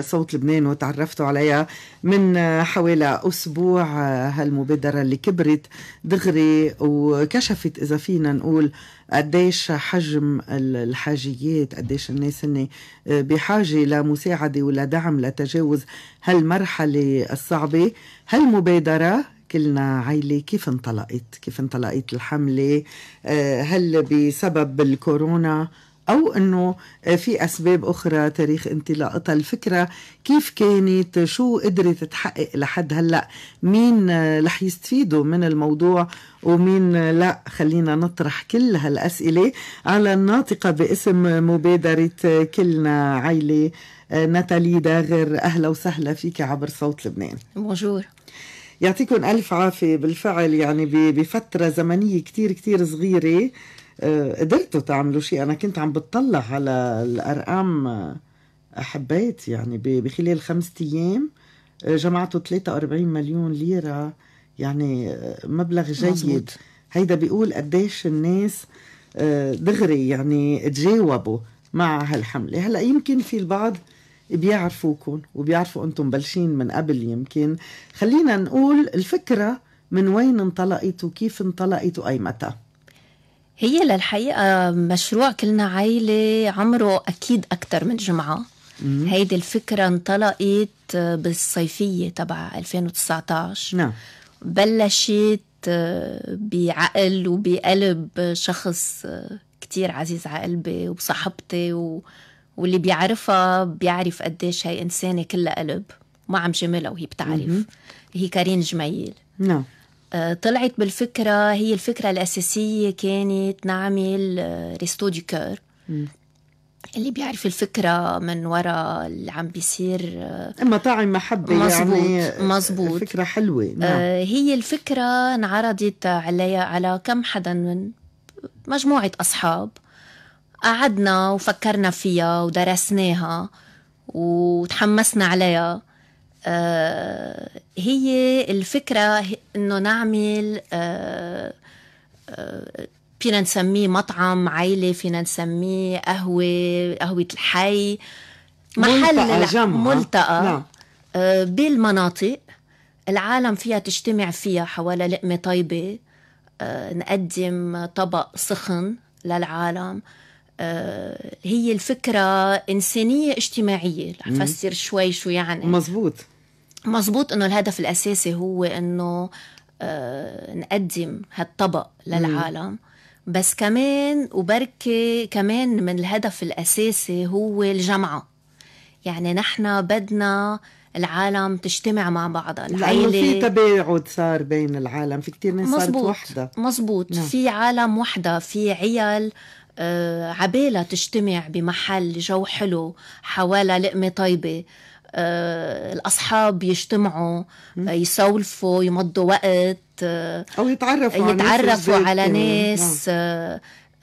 صوت لبنان وتعرفتوا عليها من حوالي أسبوع هالمبادرة اللي كبرت دغري وكشفت إذا فينا نقول قديش حجم الحاجيات قديش الناس هن آه، بحاجة لمساعدة ولدعم لتجاوز هالمرحلة الصعبة هالمبادرة كلنا عائلة كيف انطلقت كيف انطلقت الحملة آه، هل بسبب الكورونا أو أنه في أسباب أخرى تاريخ انطلاقتها طيب، الفكرة كيف كانت شو قدرت تحقق لحد هلأ مين رح يستفيدوا من الموضوع ومين لا خلينا نطرح كل هالأسئلة على الناطقة باسم مبادرة كلنا عيلة آه، ناتالي داغر أهلا وسهلا فيك عبر صوت لبنان بونجور يعطيكم ألف عافية بالفعل يعني بفترة زمنية كتير كتير صغيرة آه، قدرتوا تعملوا شيء انا كنت عم بتطلع على الارقام آه، حبيت يعني بخلال خمسة ايام آه، جمعتوا 43 مليون ليره يعني مبلغ جيد مزبوط. هيدا بيقول قديش الناس دغري يعني تجاوبوا مع هالحمله هلا يمكن في البعض بيعرفوكم وبيعرفوا انتم مبلشين من قبل يمكن خلينا نقول الفكره من وين انطلقت وكيف انطلقت واي متى هي للحقيقة مشروع كلنا عيلة عمره أكيد أكثر من جمعة هيدي الفكرة انطلقت بالصيفية تبع 2019 نعم بلشت آه، بعقل وبقلب شخص آه، كتير عزيز على قلبي وصاحبتي و... واللي بيعرفها بيعرف قديش هي إنسانة كلها قلب ما عم جملها وهي بتعرف هي كارين جميل نعم آه، طلعت بالفكرة هي الفكرة الأساسية كانت نعمل آه، ريستو دي كور اللي بيعرف الفكرة من وراء اللي عم بيصير آه، مطاعم محبة مزبوط يعني مزبوط فكرة حلوة نعم. هي الفكرة انعرضت علي على كم حدا من مجموعة أصحاب قعدنا وفكرنا فيها ودرسناها وتحمسنا عليها آه، هي الفكرة إنه نعمل آه، آه، فينا نسميه مطعم عيلة فينا نسميه قهوة قهوة الحي محل ملتقى, ملتقى نعم. بالمناطق العالم فيها تجتمع فيها حوالي لقمة طيبة نقدم طبق سخن للعالم آه، هي الفكرة إنسانية اجتماعية رح أفسر شوي شو يعني مزبوط مزبوط إنه الهدف الأساسي هو إنه آه، نقدم هالطبق للعالم مم. بس كمان وبركي كمان من الهدف الأساسي هو الجمعة يعني نحن بدنا العالم تجتمع مع بعضها العائلة في تباعد صار بين العالم في كتير ناس صارت وحدة مزبوط نعم. في عالم وحدة في عيال آه، عبالها تجتمع بمحل جو حلو حوالى لقمة طيبة آه، الأصحاب يجتمعوا آه، يسولفوا يمضوا وقت أو يتعرفوا, يتعرفوا على ناس, على ناس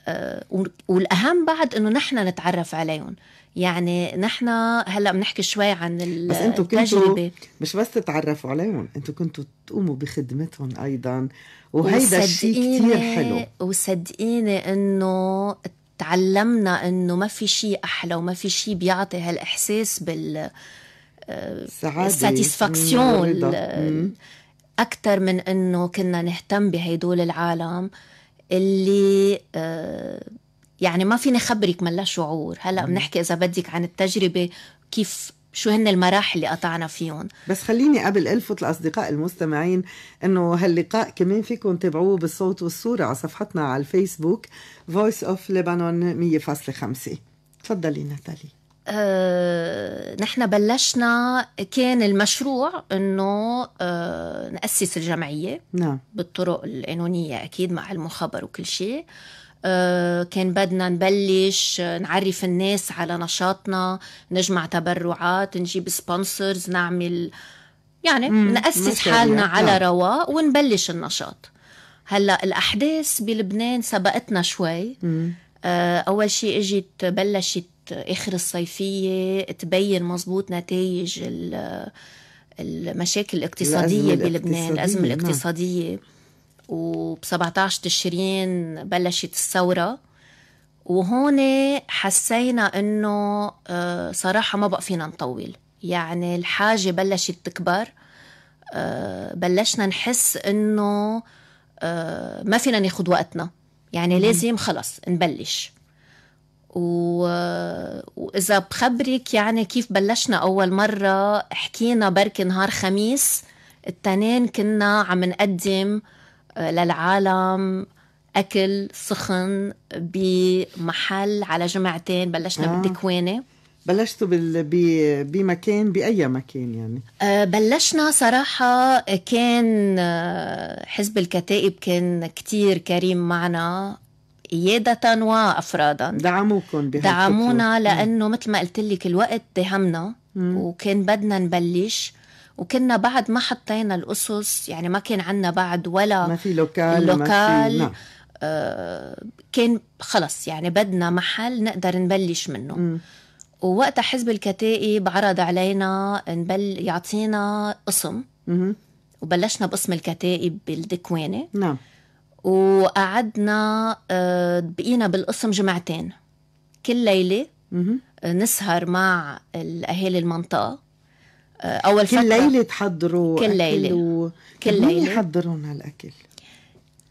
نعم. والأهم بعد أنه نحن نتعرف عليهم يعني نحن هلا بنحكي شوي عن بس انتم كنتوا مش بس تتعرفوا عليهم انتم كنتوا تقوموا بخدمتهم ايضا وهيدا شيء كثير حلو وصدقيني انه تعلمنا انه ما في شيء احلى وما في شيء بيعطي هالاحساس بال ساتيسفاكسيون اكثر من انه كنا نهتم بهدول العالم اللي آه، يعني ما فيني خبرك من لا شعور هلا بنحكي اذا بدك عن التجربه كيف شو هن المراحل اللي قطعنا فيهم بس خليني قبل الفت الاصدقاء المستمعين انه هاللقاء كمان فيكم تابعوه بالصوت والصوره على صفحتنا على الفيسبوك فويس اوف لبنان 100.5 تفضلي نتالي أه، نحن بلشنا كان المشروع انه أه، ناسس الجمعيه نعم بالطرق القانونيه اكيد مع المخابر وكل شيء أه، آه، كان بدنا نبلش آه، نعرف الناس على نشاطنا نجمع تبرعات نجيب سبونسرز نعمل يعني نأسس حالنا نعم. على رواق ونبلش النشاط هلا الأحداث بلبنان سبقتنا شوي مم. آه، أول شيء إجت بلشت آخر الصيفية تبين مزبوط نتائج المشاكل الاقتصادية بلبنان الاقتصادية, الأزمة الاقتصادية. نعم. وب 17 تشرين بلشت الثورة وهون حسينا انه آه، صراحة ما بقى فينا نطول يعني الحاجة بلشت تكبر آه، بلشنا نحس انه آه، ما فينا ناخد وقتنا يعني لازم خلص نبلش و... وإذا بخبرك يعني كيف بلشنا أول مرة حكينا بركي نهار خميس التنين كنا عم نقدم آه آه، للعالم اكل سخن بمحل على جمعتين بلشنا آه. بالدكوينه بلشتوا بمكان باي مكان يعني؟ أه بلشنا صراحه آه، كان آه، حزب الكتائب كان كتير كريم معنا قيادة وافرادا دعموكم دعمونا لانه مثل ما قلت لك الوقت دهمنا وكان بدنا نبلش وكنا بعد ما حطينا الاسس يعني ما كان عندنا بعد ولا ما في لوكال لوكال ما نعم. في... آه كان خلص يعني بدنا محل نقدر نبلش منه م. ووقتها حزب الكتائب عرض علينا نبل يعطينا قسم وبلشنا بقسم الكتائب بالدكوانه نعم وقعدنا آه بقينا بالقسم جمعتين كل ليله نسهر مع الاهالي المنطقه آه، اول كل ليله تحضروا كل ليله كل ليله يحضرون هالاكل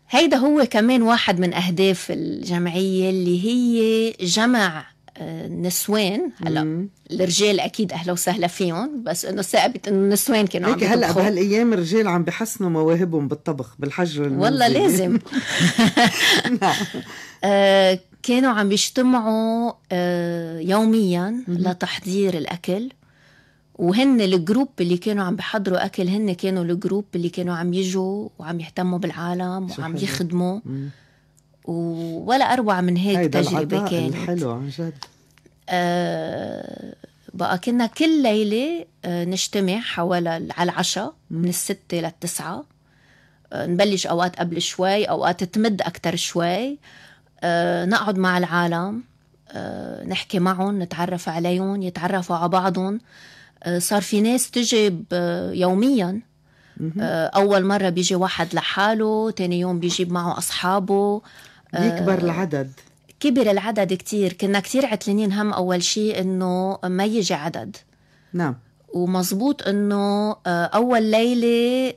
هيدا هو كمان واحد من اهداف الجمعيه اللي هي جمع آه، نسوان هلا الرجال اكيد اهلا وسهلا فيهم بس انه ثابت انه النسوان كانوا عم هلا بهالايام الرجال عم بحسنوا مواهبهم بالطبخ بالحجر المنزلي. والله لازم آه، كانوا عم بيجتمعوا يوميا لتحضير الاكل وهن الجروب اللي كانوا عم بيحضروا اكل هن كانوا الجروب اللي كانوا عم يجوا وعم يهتموا بالعالم وعم يخدموا ولا اروع من هيك تجربه كانت حلو عن جد آه بقى كنا كل ليله آه نجتمع حوالي على العشاء من الستة للتسعة آه نبلش اوقات قبل شوي اوقات تمد اكثر شوي آه نقعد مع العالم آه نحكي معهم نتعرف عليهم يتعرفوا على بعضهم آه، صار في ناس تجي يوميا آه، أول مرة بيجي واحد لحاله ثاني يوم بيجيب معه أصحابه آه، يكبر العدد كبر العدد كتير كنا كتير عتلانين هم أول شيء إنه ما يجي عدد نعم ومزبوط إنه أول ليلة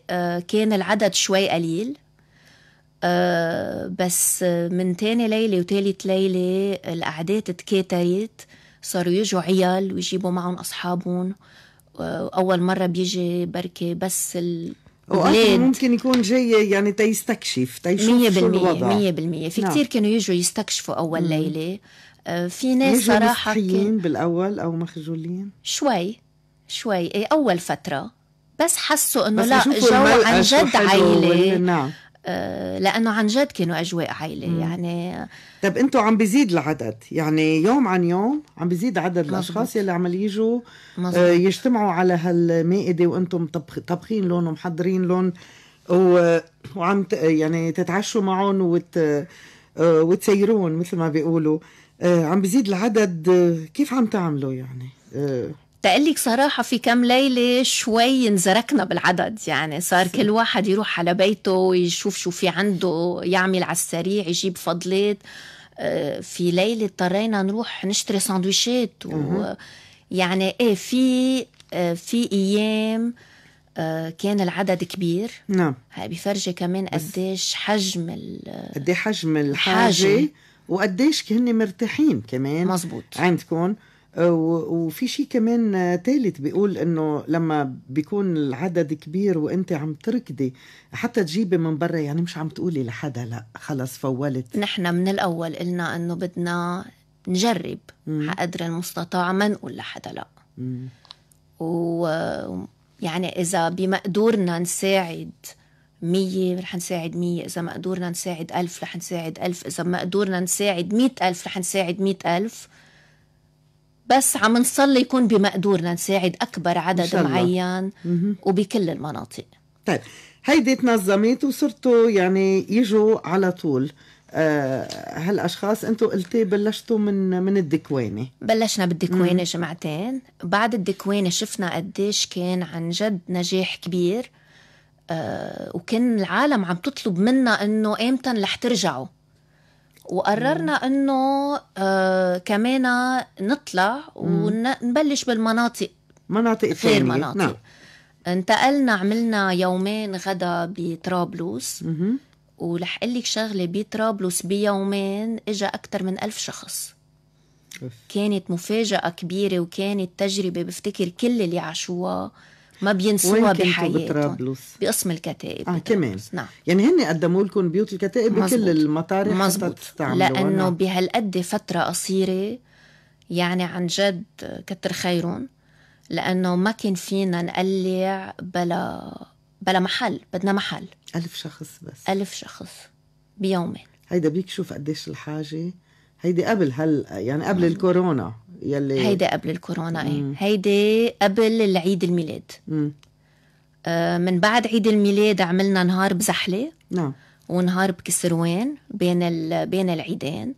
كان العدد شوي قليل بس من تاني ليلة وتالت ليلة الأعداد تكاترت صاروا يجوا عيال ويجيبوا معهم أصحابهم أول مرة بيجي بركي بس ال... واصلا ممكن يكون جاي يعني تيستكشف تيشوف شو الوضع 100% في نعم. كثير كانوا يجوا يستكشفوا اول مم. ليله آه، في ناس صراحه كان... بالاول او مخجولين شوي شوي إيه، اول فتره بس حسوا انه لا جو عن جد عيله نعم آه، لانه عن جد كانوا اجواء عائله يعني طب انتم عم بيزيد العدد يعني يوم عن يوم عم بيزيد عدد مزبط. الاشخاص يلي عم يجوا آه، يجتمعوا على هالمائده وانتم طبخين لهم ومحضرين لهم وعم يعني تتعشوا معهم وت... آه، وتسيرون مثل ما بيقولوا عم بيزيد العدد كيف عم تعملوا يعني تقلك صراحة في كم ليلة شوي انزركنا بالعدد يعني صار كل واحد يروح على بيته ويشوف شو في عنده يعمل على السريع يجيب فضلات آه، في ليلة اضطرينا نروح نشتري سندويشات و... يعني ايه في آه، في ايام آه، كان العدد كبير نعم هاي بفرجي كمان قديش حجم ال قد حجم الحاجة, وقديش هن مرتاحين كمان مزبوط عندكم آه، وفي شيء كمان ثالث آه، بيقول انه لما بيكون العدد كبير وانت عم تركضي حتى تجيبي من برا يعني مش عم تقولي لحدا لا خلص فولت نحن من الاول قلنا انه بدنا نجرب قدر المستطاع ما نقول لحدا لا ويعني اذا بمقدورنا نساعد مية رح نساعد مية إذا مقدورنا نساعد ألف رح نساعد ألف إذا مقدورنا نساعد مية ألف رح نساعد مية ألف بس عم نصلي يكون بمقدورنا نساعد أكبر عدد معين وبكل المناطق طيب هيدي تنظمت وصرتوا يعني يجوا على طول آه هالاشخاص انتم قلتي بلشتوا من من الدكوينه بلشنا بالدكوينه جمعتين بعد الدكوينه شفنا قديش كان عن جد نجاح كبير آه وكان العالم عم تطلب منا انه امتى رح ترجعوا وقررنا انه آه كمان نطلع ونبلش بالمناطق مناطق غير مناطق نعم. انتقلنا عملنا يومين غدا بطرابلس ورح اقول لك شغله بطرابلس بيومين اجى اكثر من ألف شخص كانت مفاجأة كبيرة وكانت تجربة بفتكر كل اللي عاشوها ما بينسوها بحياتهم بقسم الكتائب آه كمان نعم يعني هن قدموا لكم بيوت الكتائب بكل المطارح مزبوط لانه نعم. بهالقد فتره قصيره يعني عن جد كتر خيرهم لانه ما كان فينا نقلع بلا بلا محل بدنا محل ألف شخص بس ألف شخص بيومين هيدا بيكشوف قديش الحاجة هيدي قبل هل يعني قبل نعم. الكورونا يلي هيدي قبل الكورونا ايه هيدي قبل العيد الميلاد آه من بعد عيد الميلاد عملنا نهار بزحله نعم ونهار بكسروان بين ال... بين العيدين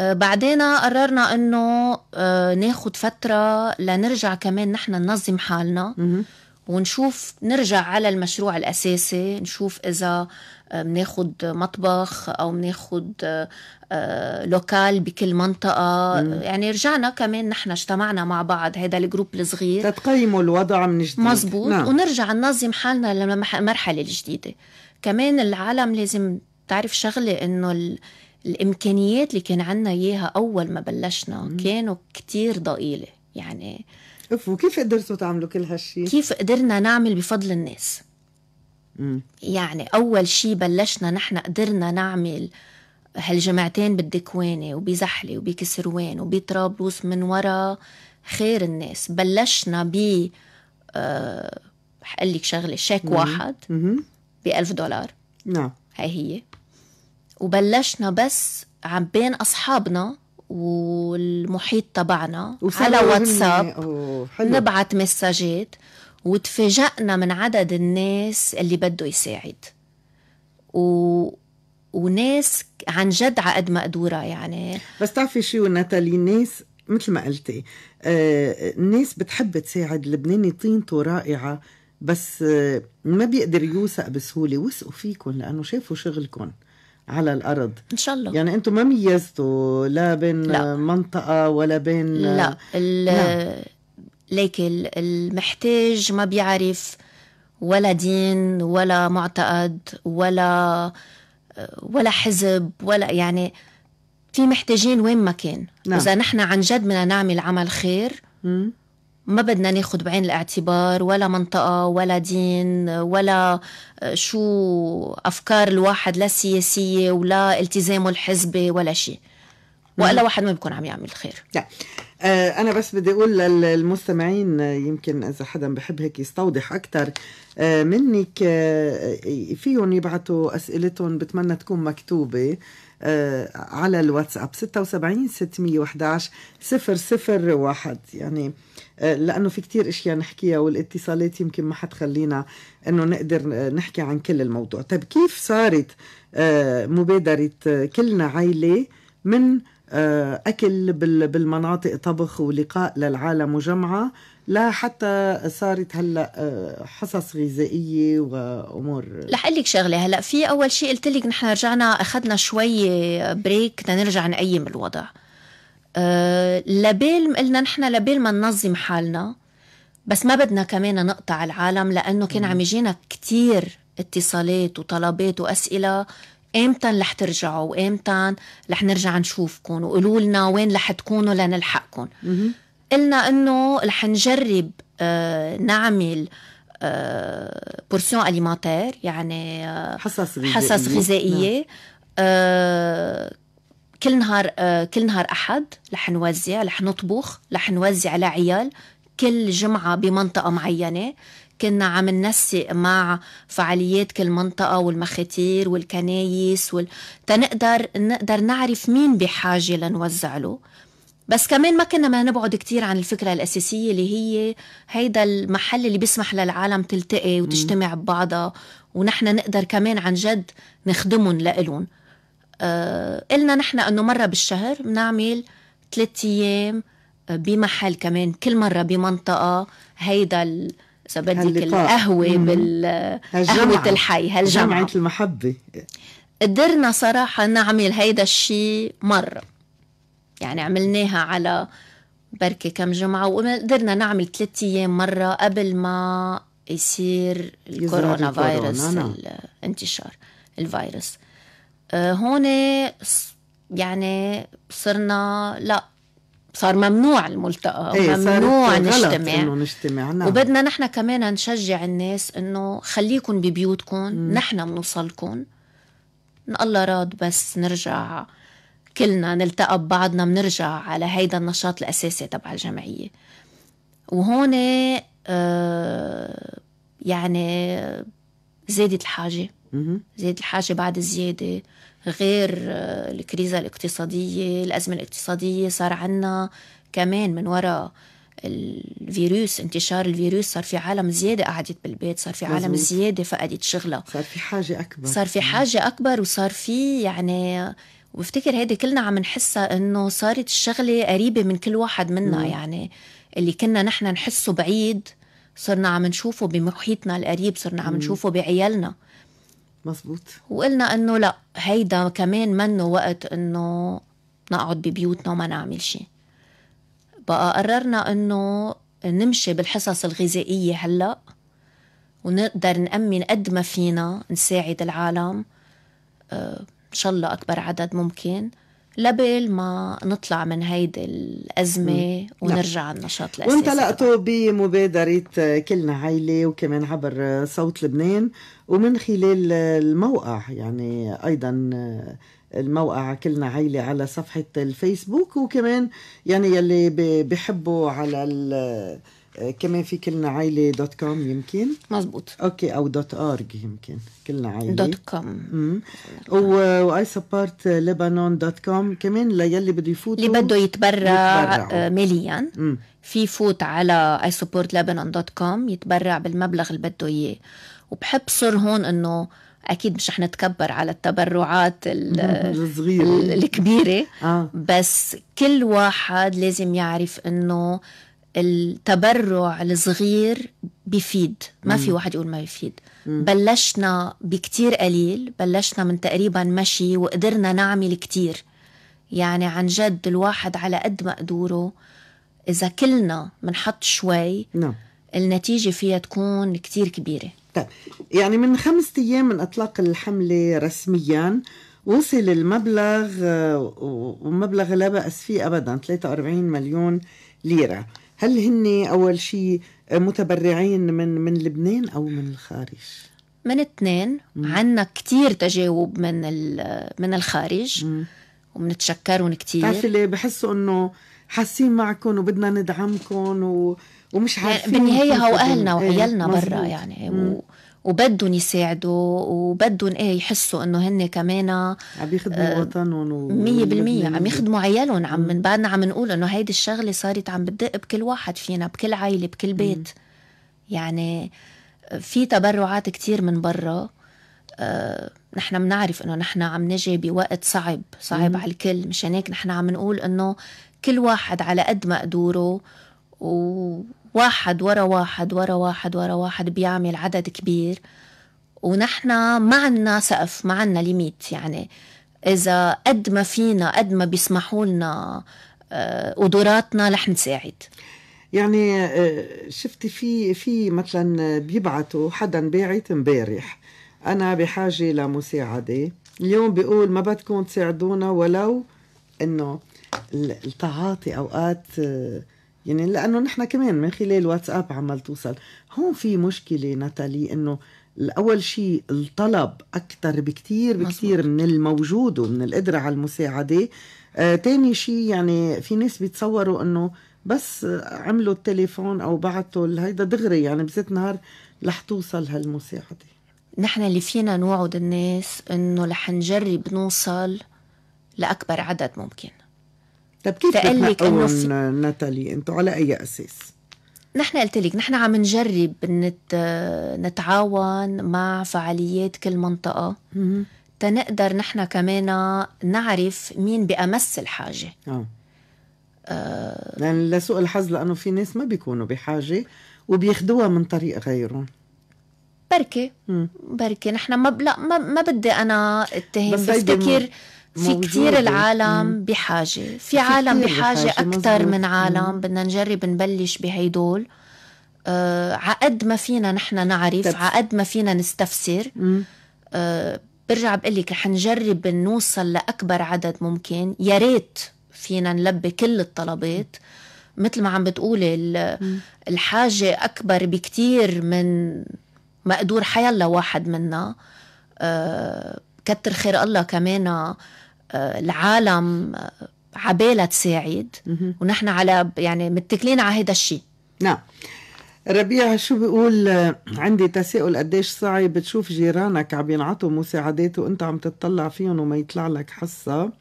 آه بعدين قررنا انه آه ناخد فتره لنرجع كمان نحن ننظم حالنا مم. ونشوف نرجع على المشروع الاساسي نشوف اذا آه بناخد آه، مطبخ او بناخد آه، آه، لوكال بكل منطقه مم. يعني رجعنا كمان نحن اجتمعنا مع بعض هذا الجروب الصغير تتقيموا الوضع من جديد مزبوط نعم. ونرجع ننظم حالنا للمرحله الجديده كمان العالم لازم تعرف شغله انه ال... الامكانيات اللي كان عنا اياها اول ما بلشنا مم. كانوا كتير ضئيله يعني اوف وكيف قدرتوا تعملوا كل هالشيء كيف قدرنا نعمل بفضل الناس يعني أول شيء بلشنا نحن قدرنا نعمل هالجمعتين بالدكوانة وبزحلة وبكسروان وبطرابلس من ورا خير الناس بلشنا ب أه حقول لك شغلة شيك واحد ب 1000 دولار نعم هي هي وبلشنا بس عم بين أصحابنا والمحيط تبعنا على واتساب نبعث مساجات وتفاجئنا من عدد الناس اللي بده يساعد و... وناس عن جد عقد مقدورة يعني بس تعرفي شو ناتالي ناس مثل ما قلتي آه الناس بتحب تساعد لبناني طينته رائعة بس آه ما بيقدر يوثق بسهولة وثقوا فيكم لأنه شافوا شغلكم على الارض ان شاء الله يعني انتم ما ميزتوا لا بين لا. منطقه ولا بين آه، لا, لا. نعم. لكن المحتاج ما بيعرف ولا دين ولا معتقد ولا ولا حزب ولا يعني في محتاجين وين ما كان نعم. اذا نحن عن جد بدنا نعمل عمل خير ما بدنا ناخذ بعين الاعتبار ولا منطقة ولا دين ولا آه، شو أفكار الواحد لا سياسية ولا التزامه الحزبي ولا شيء نعم. وإلا واحد ما بيكون عم يعمل خير لا نعم. آه، انا بس بدي اقول للمستمعين آه، يمكن اذا حدا بحب هيك يستوضح اكثر آه، منك فيهم يبعثوا اسئلتهم بتمنى تكون مكتوبه على الواتساب 76 611 001 يعني لانه في كتير اشياء نحكيها والاتصالات يمكن ما حتخلينا انه نقدر نحكي عن كل الموضوع طيب كيف صارت مبادره كلنا عيله من آه، أكل بالمناطق طبخ ولقاء للعالم وجمعة لا حتى صارت هلا آه، حصص غذائيه وامور رح اقول لك شغله هلا في اول شيء قلت لك نحن رجعنا اخذنا شوي بريك لنرجع نقيم الوضع أه لبال قلنا نحن لبال ما ننظم حالنا بس ما بدنا كمان نقطع العالم لانه كان عم يجينا كثير اتصالات وطلبات واسئله امتى رح ترجعوا وامتى رح نرجع نشوفكم وقولوا لنا وين رح تكونوا لنلحقكم قلنا انه رح نجرب آه، نعمل آه، بورسيون اليمانتير يعني آه، حصص غذائيه حصص غذائيه نعم. كل نهار كل نهار احد رح نوزع رح نطبخ رح نوزع لعيال كل جمعة بمنطقة معينة كنا عم ننسق مع فعاليات كل منطقة والمخاتير والكنايس وال... تنقدر نقدر نعرف مين بحاجة لنوزع له بس كمان ما كنا ما نبعد كتير عن الفكرة الأساسية اللي هي هيدا المحل اللي بيسمح للعالم تلتقي وتجتمع ببعضها ونحن نقدر كمان عن جد نخدمهم لإلهم آه قلنا نحن أنه مرة بالشهر بنعمل ثلاثة أيام آه، بمحل كمان كل مرة بمنطقة هيدا بدك القهوة بالقهوة الحي هالجمعة جمعة المحبة قدرنا صراحة نعمل هيدا الشيء مرة يعني عملناها على بركة كم جمعة وقدرنا نعمل ثلاثة أيام مرة قبل ما يصير الكورونا فيروس نعم. الانتشار الفيروس آه، هون يعني صرنا لا صار ممنوع الملتقى ايه ممنوع نجتمع نجتمع نعم. وبدنا نحن كمان نشجع الناس انه خليكم ببيوتكم نحن بنوصلكم ان الله راد بس نرجع كلنا نلتقى ببعضنا بنرجع على هيدا النشاط الاساسي تبع الجمعيه وهون آه يعني آه، زادت الحاجه زادت الحاجه بعد زياده غير آه، الكريزة الاقتصادية الأزمة الاقتصادية صار عنا كمان من وراء الفيروس انتشار الفيروس صار في عالم زيادة قعدت بالبيت صار في مزبوط. عالم زيادة فقدت شغلها صار في حاجة أكبر صار في حاجة أكبر وصار في يعني وبفتكر هيدي كلنا عم نحسها انه صارت الشغله قريبه من كل واحد منا مم. يعني اللي كنا نحن نحسه بعيد صرنا عم نشوفه بمحيطنا القريب صرنا عم نشوفه بعيالنا مزبوط وقلنا انه لا هيدا كمان منه وقت انه نقعد ببيوتنا وما نعمل شيء بقى قررنا انه نمشي بالحصص الغذائيه هلا ونقدر نأمن قد ما فينا نساعد العالم آه، ان شاء الله اكبر عدد ممكن لبل ما نطلع من هيدي الأزمة ونرجع نعم. النشاط الأساسي وانطلقتوا بمبادرة كلنا عيلة وكمان عبر صوت لبنان ومن خلال الموقع يعني أيضا الموقع كلنا عيلة على صفحة الفيسبوك وكمان يعني يلي بحبوا على آه، كمان في كلنا عائلة دوت كوم يمكن مزبوط اوكي او دوت اورج يمكن كلنا عائلة دوت كوم واي سبورت لبنان دوت كوم كمان ليلي بده يفوت اللي بده يتبرع آه، ماليا في فوت على اي سبورت لبنان دوت كوم يتبرع بالمبلغ اللي بده اياه وبحب صر هون انه اكيد مش رح نتكبر على التبرعات الصغيره الكبيره آه. بس كل واحد لازم يعرف انه التبرع الصغير بيفيد ما مم. في واحد يقول ما بيفيد مم. بلشنا بكتير قليل بلشنا من تقريبا مشي وقدرنا نعمل كتير يعني عن جد الواحد على قد مقدوره إذا كلنا منحط شوي نعم. النتيجة فيها تكون كتير كبيرة طيب يعني من خمسة أيام من إطلاق الحملة رسمياً وصل المبلغ آه، ومبلغ لا بأس فيه أبدا 43 مليون ليرة هل هن أول شيء متبرعين من من لبنان أو من الخارج؟ من اثنين عندنا كثير تجاوب من من الخارج وبنتشكرهم كثير كتير بتعرفي اللي بحسوا انه حاسين معكم وبدنا ندعمكم و... ومش يعني عارفين يعني بالنهايه هو اهلنا إيه، وعيالنا برا يعني و... وبدهم يساعدوا وبدهم ايه يحسوا انه هن كمان عم يخدموا وطنهم وطنهم 100% عم يخدموا عيالهم عم من بعدنا عم نقول انه هيدي الشغله صارت عم بتدق بكل واحد فينا بكل عائله بكل بيت يعني في تبرعات كتير من برا آه نحن بنعرف انه نحن عم نجي بوقت صعب صعب مم. على الكل مشان هيك نحن عم نقول انه كل واحد على قد مقدوره و... واحد ورا واحد ورا واحد ورا واحد بيعمل عدد كبير ونحن ما عنا سقف ما عنا ليميت يعني إذا قد ما فينا قد ما بيسمحوا لنا آه، قدراتنا رح نساعد يعني آه، شفتي في في مثلا بيبعتوا حدا باعت امبارح انا بحاجه لمساعده اليوم بيقول ما بدكم تساعدونا ولو انه التعاطي اوقات آه، يعني لانه نحن كمان من خلال واتساب عمل توصل هون في مشكله نتالي انه الاول شيء الطلب اكثر بكثير بكثير من الموجود ومن القدره على المساعده آه شيء يعني في ناس بيتصوروا انه بس عملوا التليفون او بعثوا هيدا دغري يعني بذات نهار رح توصل هالمساعده نحن اللي فينا نوعد الناس انه رح نجرب نوصل لاكبر عدد ممكن طب كيف تقلك نتالي ناتالي على اي اساس؟ نحن قلت لك نحن عم نجرب نت... نتعاون مع فعاليات كل منطقه تنقدر نحن كمان نعرف مين بأمس الحاجة آه. لأن آه. يعني لسوء الحظ لأنه في ناس ما بيكونوا بحاجة وبياخدوها من طريق غيرهم بركي بركي نحن ما لا ما, ما بدي انا اتهم بس بفتكر في كثير العالم بحاجة في عالم بحاجة أكثر من عالم بدنا نجرب نبلش بهيدول أه عقد ما فينا نحن نعرف عقد ما فينا نستفسر أه برجع بقول لك رح نجرب نوصل لأكبر عدد ممكن يا ريت فينا نلبي كل الطلبات مثل ما عم بتقولي الحاجة أكبر بكتير من مقدور حيلا واحد منا أه كتر خير الله كمان العالم آه، عبالة تساعد ونحن على يعني متكلين على هذا الشيء نعم ربيع شو بيقول آه، عندي تساؤل قديش صعب تشوف جيرانك عم ينعطوا مساعدات وانت عم تتطلع فيهم وما يطلع لك حصه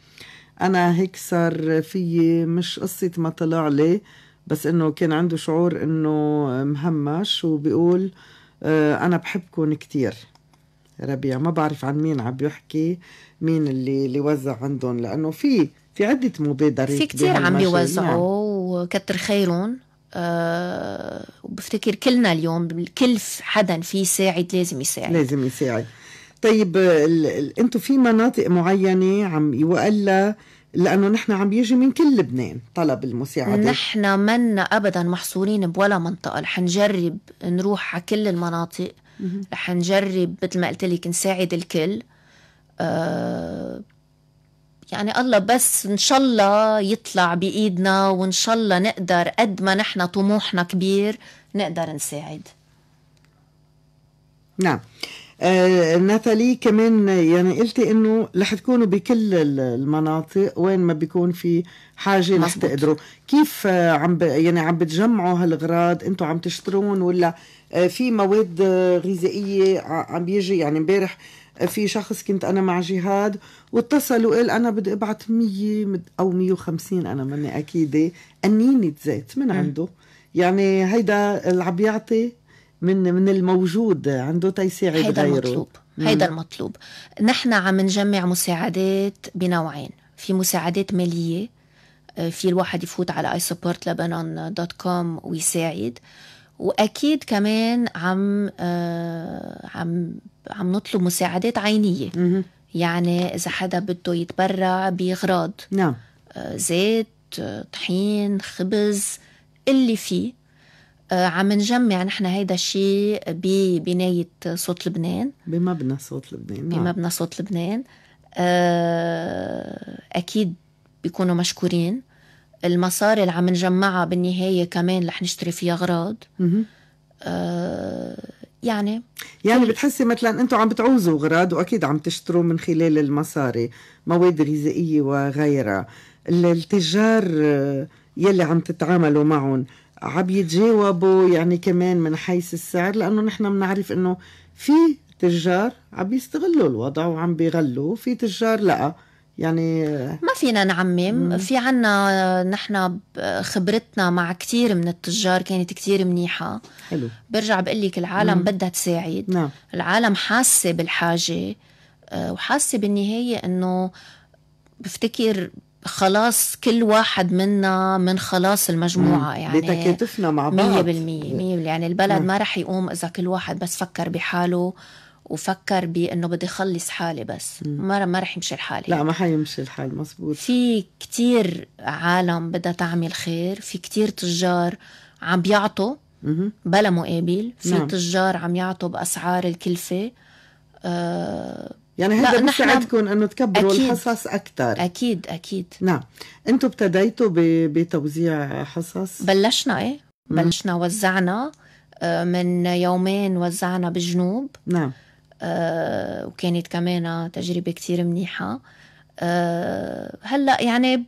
انا هيك صار فيي مش قصه ما طلع لي بس انه كان عنده شعور انه مهمش وبيقول آه، انا بحبكم كتير ربيع ما بعرف عن مين عم بيحكي مين اللي اللي وزع عندهم لانه في في عده مبادرات في كثير عم يوزعوا وكتر خيرهم أه وبفتكر كلنا اليوم كل حدا فيه ساعد لازم يساعد لازم يساعد طيب انتم في مناطق معينه عم يوقلا لانه نحن عم يجي من كل لبنان طلب المساعده نحن منا ابدا محصورين بولا منطقه رح نجرب نروح على كل المناطق رح نجرب مثل ما قلت لك نساعد الكل آه، يعني الله بس ان شاء الله يطلع بايدنا وان شاء الله نقدر قد ما نحن طموحنا كبير نقدر نساعد نعم آه ناتالي كمان يعني قلتي انه رح تكونوا بكل المناطق وين ما بيكون في حاجه رح تقدروا كيف آه عم يعني عم بتجمعوا هالغراض انتم عم تشترون ولا آه في مواد غذائيه عم بيجي يعني امبارح في شخص كنت انا مع جهاد واتصل وقال انا بدي ابعت 100 او 150 انا ماني اكيده قنينه زيت من عنده يعني هيدا اللي عم يعطي من من الموجود عنده تيساعد غيره هيدا المطلوب هيدا المطلوب نحن عم نجمع مساعدات بنوعين في مساعدات ماليه آه، في الواحد يفوت على اي سبورت لبنان دوت كوم ويساعد واكيد كمان عم آه عم عم نطلب مساعدات عينيه مم. يعني اذا حدا بده يتبرع باغراض نعم آه زيت آه، طحين خبز اللي فيه آه عم نجمع نحن هيدا الشيء ببنايه صوت لبنان بمبنى صوت لبنان نعم. بمبنى صوت لبنان آه، اكيد بيكونوا مشكورين المصاري اللي عم نجمعها بالنهايه كمان رح نشتري فيها اغراض آه، يعني يعني بتحسي مثلا انتم عم بتعوزوا اغراض واكيد عم تشتروا من خلال المصاري مواد غذائيه وغيرها التجار يلي عم تتعاملوا معهم عم يتجاوبوا يعني كمان من حيث السعر لانه نحن بنعرف انه في تجار عم بيستغلوا الوضع وعم بيغلوا في تجار لا يعني ما فينا نعمم في عنا نحن خبرتنا مع كثير من التجار كانت كثير منيحة حلو برجع بقول لك العالم مم. بدها تساعد نعم. العالم حاسة بالحاجة آه، وحاسة بالنهاية انه بفتكر خلاص كل واحد منا من خلاص المجموعة مم. يعني بتكاتفنا مع بعض 100% 100% يعني البلد مم. نعم. ما رح يقوم إذا كل واحد بس فكر بحاله وفكر بانه بدي اخلص حالي بس ما ما رح يمشي الحال لا ما حيمشي الحال مزبوط في كتير عالم بدها تعمل خير في كتير تجار عم بيعطوا بلا مقابل في نعم. تجار عم يعطوا باسعار الكلفه آه يعني هذا بيساعدكم انه تكبروا أكيد الحصص اكثر اكيد اكيد نعم انتم ابتديتوا بتوزيع حصص بلشنا ايه بلشنا وزعنا آه، من يومين وزعنا بالجنوب نعم آه، وكانت كمان تجربة كتير منيحة آه، هلأ يعني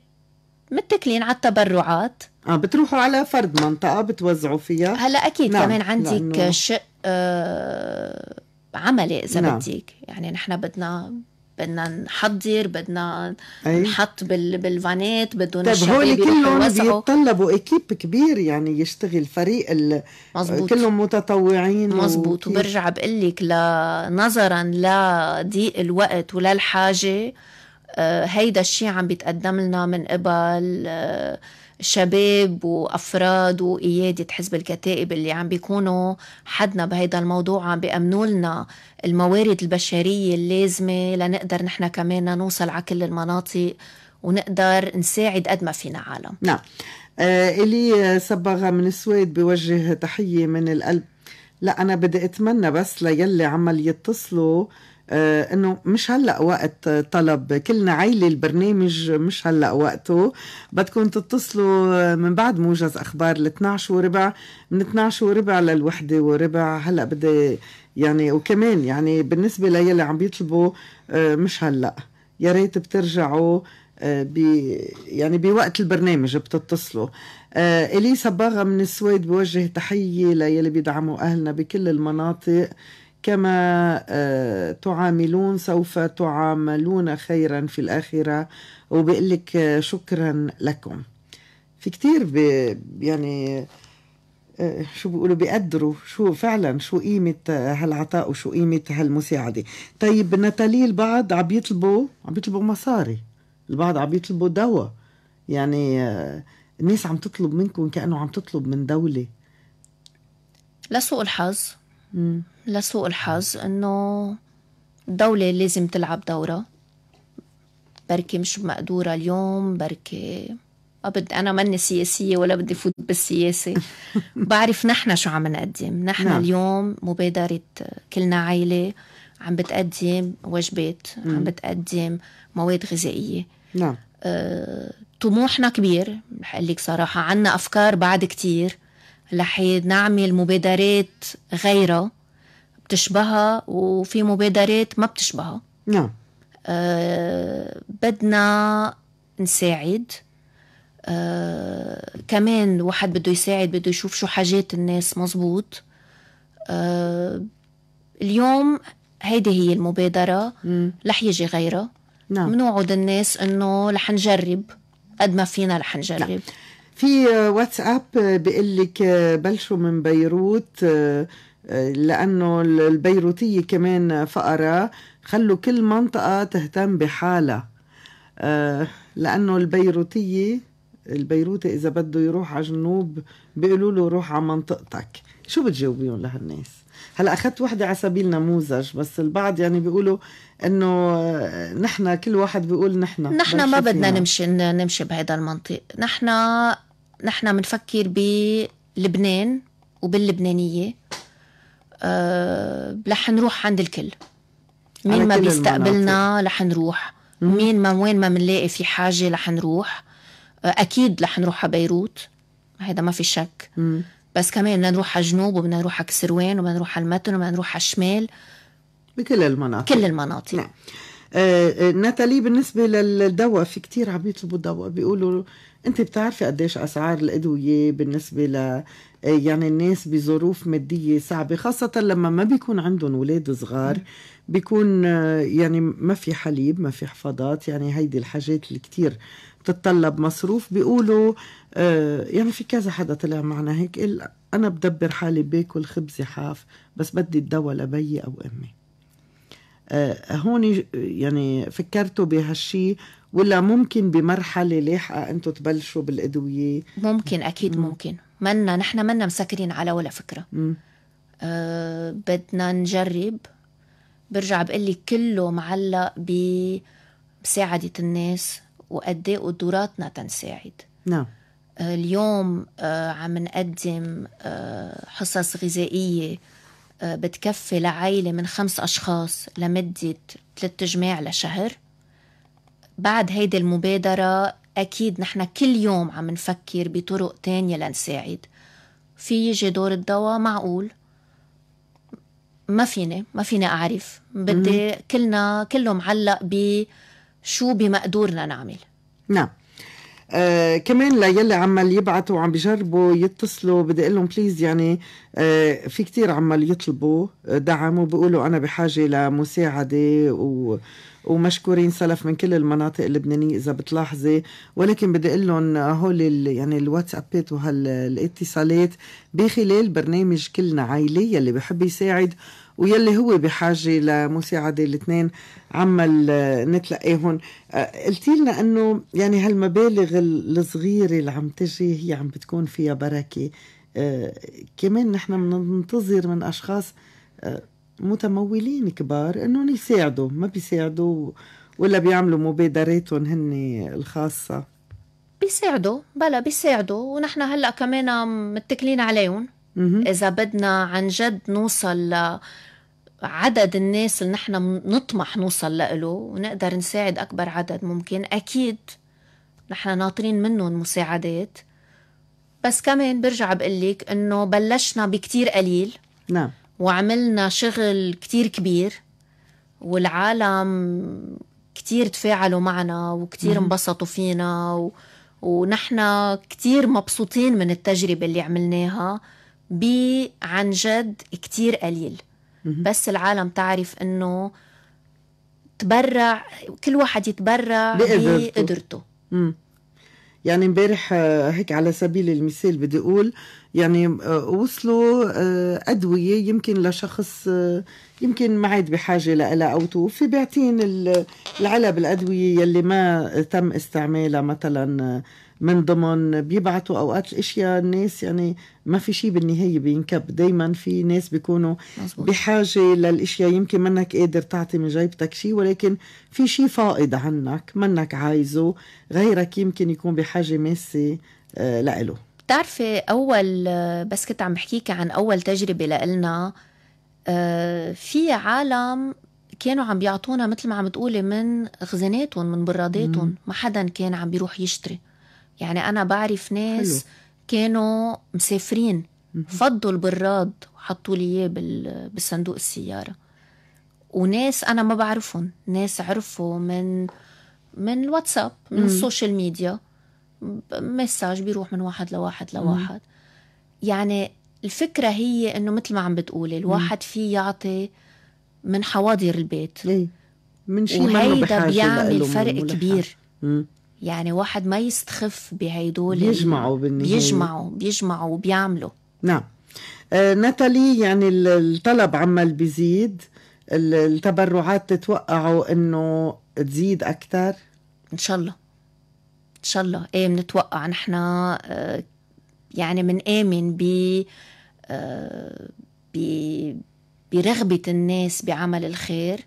متكلين على التبرعات اه بتروحوا على فرد منطقة بتوزعوا فيها هلا أكيد نعم. كمان عندك لأنه... شق آه، عملي إذا نعم. بدك يعني نحن بدنا بدنا نحضر بدنا أي. نحط بال... بالفانات بدهم طيب هول كلهم بيتطلبوا اكيب كبير يعني يشتغل فريق ال... مزبوط. كلهم متطوعين مزبوط و... وبرجع بقول لك ل... نظرا لضيق الوقت وللحاجه آه، هيدا الشيء عم بيتقدم لنا من قبل آه، شباب وافراد وقياده حزب الكتائب اللي عم بيكونوا حدنا بهيدا الموضوع عم بيامنوا لنا الموارد البشريه اللازمه لنقدر نحن كمان نوصل على كل المناطق ونقدر نساعد قد ما فينا عالم نعم آه إلي صباغة آه، من السويد بوجه تحية من القلب لا أنا بدي أتمنى بس ليلي عمل يتصلوا آه، انه مش هلا وقت طلب كلنا عيلة البرنامج مش هلا وقته بدكم تتصلوا آه، من بعد موجز اخبار ال 12 وربع من 12 وربع للوحدة وربع هلا بدي يعني وكمان يعني بالنسبة للي عم بيطلبوا آه، مش هلا يا ريت بترجعوا بي يعني بوقت البرنامج بتتصلوا الي صباغه من السويد بوجه تحيه للي بيدعموا اهلنا بكل المناطق كما آه، تعاملون سوف تعاملون خيرا في الآخرة وبقول لك آه، شكرا لكم في كتير يعني آه، شو بيقولوا بيقدروا شو فعلا شو قيمة هالعطاء وشو قيمة هالمساعدة طيب نتالي البعض عم يطلبوا عم يطلبوا مصاري البعض عم يطلبوا دواء يعني الناس عم تطلب منكم كأنه عم تطلب من دولة لسوء الحظ لسوء الحظ انه الدولة لازم تلعب دورها بركي مش مقدورة اليوم بركي ما بدي انا ماني سياسيه ولا بدي فوت بالسياسه بعرف نحن شو عم نقدم نحن نعم. اليوم مبادره كلنا عائله عم بتقدم وجبات عم بتقدم مواد غذائيه نعم آه، طموحنا كبير رح اقول لك صراحه عنا افكار بعد كتير رح نعمل مبادرات غيرها بتشبهها وفي مبادرات ما بتشبهها نعم أه بدنا نساعد أه كمان واحد بده يساعد بده يشوف شو حاجات الناس مزبوط أه اليوم هيدي هي المبادرة رح يجي غيرها نعم بنوعد الناس انه رح نجرب قد ما فينا رح نعم. نجرب نعم. في واتساب بيقول لك بلشوا من بيروت لانه البيروتيه كمان فقره خلوا كل منطقه تهتم بحالها لانه البيروتيه البيروتي اذا بده يروح على جنوب بيقولوا له روح على منطقتك شو بتجاوبيهم لهالناس هلا اخذت وحده على سبيل نموذج بس البعض يعني بيقولوا انه نحن كل واحد بيقول نحن نحن ما بدنا نمشي نمشي بهذا المنطق نحن نحن بنفكر بلبنان وباللبنانية أه رح نروح عند الكل مين ما بيستقبلنا رح نروح مين ما وين ما بنلاقي في حاجة رح نروح آه، أكيد رح نروح على بيروت هذا ما في شك مم. بس كمان بدنا نروح على جنوب وبدنا نروح على كسروان وبدنا نروح على المتن وبدنا نروح على الشمال بكل المناطق كل المناطق نعم آه, آه، ناتالي بالنسبه للدواء في كتير عم يطلبوا الدواء بيقولوا انت بتعرفي قديش اسعار الادويه بالنسبه ل آه، يعني الناس بظروف ماديه صعبه خاصه لما ما بيكون عندهم اولاد صغار بيكون آه، يعني ما في حليب ما في حفاضات يعني هيدي الحاجات اللي كثير بتتطلب مصروف بيقولوا آه، يعني في كذا حدا طلع معنا هيك قال انا بدبر حالي باكل خبزي حاف بس بدي الدواء لبي او امي هون يعني فكرتوا بهالشي ولا ممكن بمرحلة لاحقة أنتم تبلشوا بالأدوية؟ ممكن أكيد مم. ممكن منا نحن منا مسكرين على ولا فكرة مم. أه بدنا نجرب برجع بقلي كله معلق بمساعدة الناس وقد إيه قدراتنا تنساعد نعم أه اليوم أه عم نقدم آه، حصص غذائية آه، بتكفي لعائلة من خمس أشخاص لمدة ثلاثة جماع لشهر بعد هيدي المبادرة أكيد نحن كل يوم عم نفكر بطرق تانية لنساعد في يجي دور الدواء معقول ما فيني ما فيني أعرف بدي كلنا كله معلق بشو بمقدورنا نعمل نعم آه كمان ليلي عمال يبعتوا وعم بجربوا يتصلوا بدي اقول لهم بليز يعني آه في كتير عمال يطلبوا دعم وبيقولوا انا بحاجه لمساعده و ومشكورين سلف من كل المناطق اللبنانيه اذا بتلاحظي ولكن بدي اقول لهم هول يعني الواتسابات وهالاتصالات بخلال برنامج كلنا عائله يلي بحب يساعد ويلي هو بحاجة لمساعدة الاثنين عمل آه، نتلقيهم آه، قلتي لنا أنه يعني هالمبالغ الصغيرة اللي عم تجي هي عم بتكون فيها بركة آه، كمان نحن بننتظر من أشخاص متمولين كبار انهم يساعدوا ما بيساعدوا ولا بيعملوا مبادراتهم هن الخاصة بيساعدوا بلا بيساعدوا ونحن هلا كمان متكلين عليهم اذا بدنا عن جد نوصل عدد الناس اللي نحن نطمح نوصل لإله ونقدر نساعد اكبر عدد ممكن اكيد نحن ناطرين منهم مساعدات بس كمان برجع بقلك انه بلشنا بكتير قليل نعم وعملنا شغل كتير كبير والعالم كتير تفاعلوا معنا وكتير انبسطوا فينا و... ونحن كتير مبسوطين من التجربة اللي عملناها عن جد كتير قليل مم. بس العالم تعرف انه تبرع كل واحد يتبرع بقدرته يعني امبارح آه، هيك على سبيل المثال بدي اقول يعني آه، وصلوا آه، أدوية يمكن لشخص آه، يمكن ما عاد بحاجة لها أو توفي بيعطين العلب الأدوية يلي ما تم استعمالها مثلا من ضمن بيبعتوا اوقات الاشياء الناس يعني ما في شيء بالنهايه بينكب دائما في ناس بيكونوا مزبوط. بحاجه للاشياء يمكن منك قادر تعطي من جيبتك شيء ولكن في شيء فائض عنك منك عايزه غيرك يمكن يكون بحاجه ماسه لإله بتعرفي أول بس كنت عم بحكيك عن أول تجربة لإلنا آه، في عالم كانوا عم بيعطونا مثل ما عم تقولي من خزاناتهم من براداتهم ما حدا كان عم بيروح يشتري يعني أنا بعرف ناس حلو. كانوا مسافرين فضوا البراد وحطوا لي اياه بالصندوق السياره وناس انا ما بعرفهم ناس عرفوا من من الواتساب من السوشيال ميديا مساج بيروح من واحد لواحد لواحد يعني الفكرة هي انه مثل ما عم بتقولي الواحد فيه يعطي من حواضر البيت ايه من شيء وهيدا بيعمل فرق كبير مم. يعني واحد ما يستخف بهيدول بيجمعوا بالنهاية بيجمعوا بيجمعوا وبيعملوا نعم آه ناتالي يعني الطلب عمال بيزيد التبرعات تتوقعوا انه تزيد اكثر ان شاء الله شاء الله ايه بنتوقع نحن آه، يعني بنآمن آه، ب برغبة الناس بعمل الخير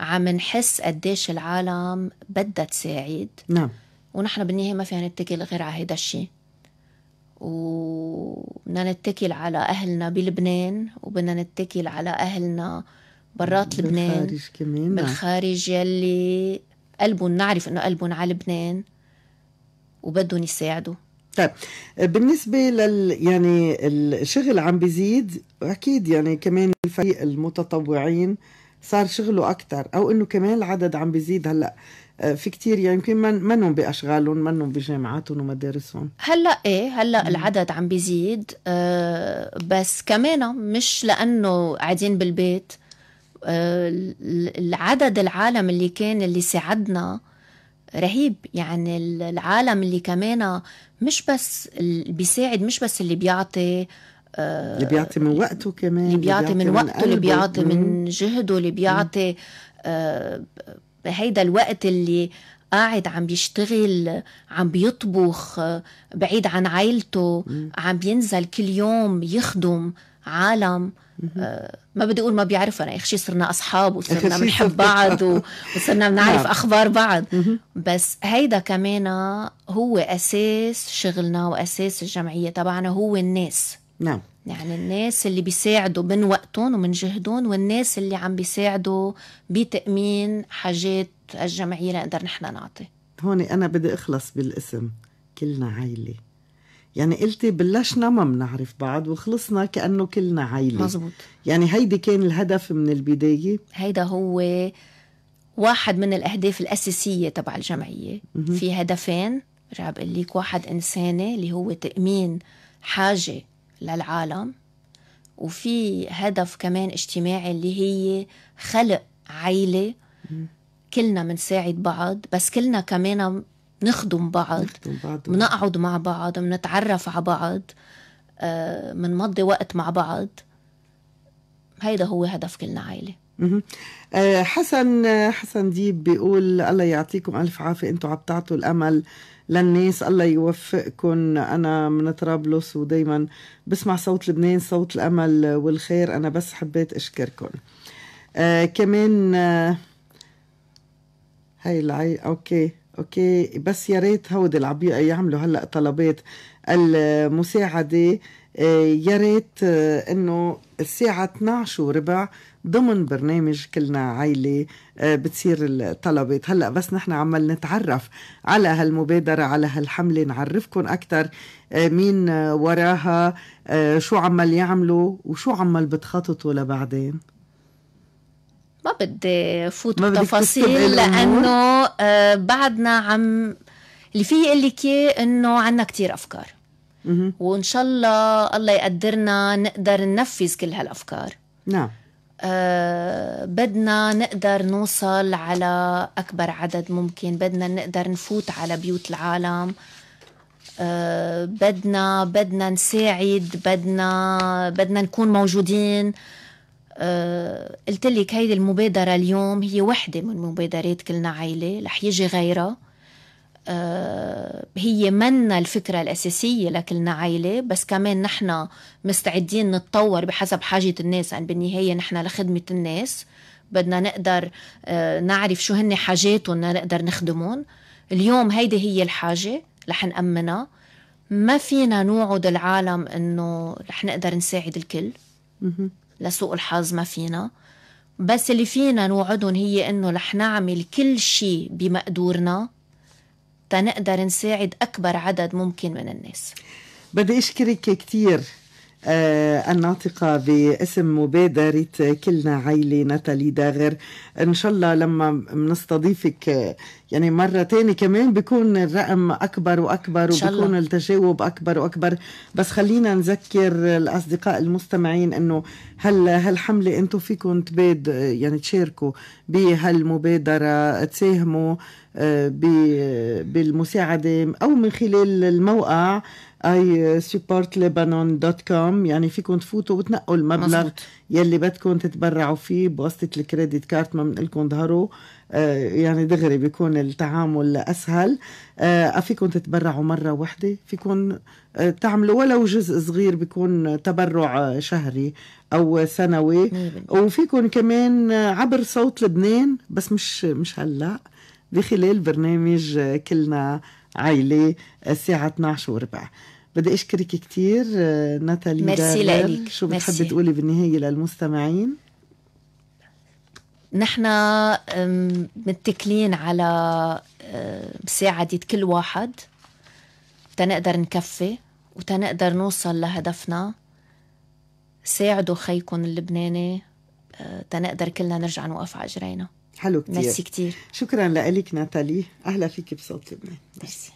عم نحس قديش العالم بدها تساعد نعم ونحن بالنهاية ما فينا نتكل غير على هيدا الشيء وبدنا نتكل على أهلنا بلبنان وبدنا نتكل على أهلنا برات لبنان بالخارج كمان نعم. بالخارج يلي قلبهم نعرف انه قلبهم على لبنان وبدهم يساعدوا طيب بالنسبة لل يعني الشغل عم بيزيد أكيد يعني كمان الفريق المتطوعين صار شغله أكثر أو إنه كمان العدد عم بيزيد هلا آه، في كتير يعني يمكن من منهم باشغالهم منهم بجامعاتهم ومدارسهم هلا ايه هلا العدد عم بيزيد أه بس كمان مش لانه قاعدين بالبيت أه العدد العالم اللي كان اللي ساعدنا رهيب يعني العالم اللي كمان مش بس اللي بيساعد مش بس اللي بيعطي آه، اللي بيعطي من وقته كمان اللي بيعطي من وقته اللي بيعطي من جهده اللي بيعطي آه، هيدا الوقت اللي قاعد عم بيشتغل عم بيطبخ بعيد عن عائلته عم بينزل كل يوم يخدم عالم آه، ما بدي اقول ما بيعرفنا يا اخي يعني صرنا اصحاب وصرنا بنحب بعض وصرنا بنعرف نعم. اخبار بعض بس هيدا كمان هو اساس شغلنا واساس الجمعيه تبعنا هو الناس نعم يعني الناس اللي بيساعدوا من وقتهم ومن جهدهم والناس اللي عم بيساعدوا بتأمين حاجات الجمعية لنقدر نحن نعطي هون أنا بدي أخلص بالاسم كلنا عائلة يعني قلتي بلشنا ما بنعرف بعض وخلصنا كأنه كلنا عائله مزبوط يعني هيدي كان الهدف من البداية هيدا هو واحد من الأهداف الأساسية تبع الجمعية مه. في هدفين رجع بقول لك واحد إنساني اللي هو تأمين حاجة للعالم وفي هدف كمان اجتماعي اللي هي خلق عيلة كلنا منساعد بعض بس كلنا كمان بنخدم بعض بنقعد مع بعض بنتعرف على بعض بنمضي آه، وقت مع بعض هيدا هو هدف كلنا عائله آه، حسن حسن ديب بيقول الله يعطيكم الف عافيه انتم عم تعطوا الامل للناس الله يوفقكم انا من طرابلس ودائما بسمع صوت لبنان صوت الامل والخير انا بس حبيت اشكركم آه كمان آه هاي العي اوكي اوكي بس يا ريت هودي اللي عم يعملوا هلا طلبات المساعده آه، يا ريت آه، انه الساعة 12 وربع ضمن برنامج كلنا عائلة آه، بتصير الطلبات هلا بس نحن عمال نتعرف على هالمبادرة على هالحملة نعرفكم أكثر مين وراها شو عمال يعملوا وشو عمال بتخططوا لبعدين ما بدي فوت بتفاصيل لانه آه بعدنا عم اللي فيه يقول لك اياه انه عندنا كثير افكار وان شاء الله الله يقدرنا نقدر ننفذ كل هالافكار نعم أه بدنا نقدر نوصل على أكبر عدد ممكن بدنا نقدر نفوت على بيوت العالم أه بدنا بدنا نساعد بدنا بدنا نكون موجودين آه، قلت لك هيدي المبادرة اليوم هي وحدة من مبادرات كلنا عائلة رح يجي غيرها آه، هي منا الفكرة الأساسية لكلنا عائلة بس كمان نحن مستعدين نتطور بحسب حاجة الناس يعني بالنهاية نحن لخدمة الناس بدنا نقدر آه، نعرف شو هن حاجاتهم نقدر نخدمهم اليوم هيدي هي الحاجة رح نأمنها ما فينا نوعد العالم انه رح نقدر نساعد الكل لسوء الحظ ما فينا بس اللي فينا نوعدهم هي انه رح نعمل كل شيء بمقدورنا تنقدر نساعد اكبر عدد ممكن من الناس بدي اشكرك كثير آه، الناطقة باسم مبادرة كلنا عيلة نتالي داغر إن شاء الله لما بنستضيفك يعني مرة تاني كمان بيكون الرقم أكبر وأكبر وبيكون التجاوب أكبر وأكبر بس خلينا نذكر الأصدقاء المستمعين إنه هل هالحملة أنتم فيكم تباد يعني تشاركوا بهالمبادرة تساهموا آه، بالمساعدة أو من خلال الموقع اي سبورت لبنان دوت كوم يعني فيكم تفوتوا وتنقوا المبلغ مزبوط. يلي بدكم تتبرعوا فيه بواسطه الكريدت كارت ما بنقلكم ظهروا آه، يعني دغري بيكون التعامل اسهل آه، فيكم تتبرعوا مره واحده فيكم تعملوا ولو جزء صغير بيكون تبرع شهري او سنوي وفيكم كمان عبر صوت لبنان بس مش مش هلا بخلال برنامج آه، كلنا عائلة آه، الساعة 12 وربع بدي أشكرك كتير آه، ناتالي ميرسي لك شو بتحبي تقولي بالنهاية للمستمعين؟ نحن متكلين على مساعدة كل واحد تنقدر نكفي وتنقدر نوصل لهدفنا ساعدوا خيكم اللبناني تنقدر كلنا نرجع نوقف على حلو كتير ميرسي كتير شكرا لك ناتالي أهلا فيك بصوت لبنان ميرسي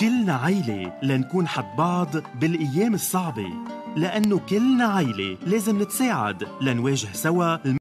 كلنا عيلة لنكون حد بعض بالأيام الصعبة لأنه كلنا عيلة لازم نتساعد لنواجه سوا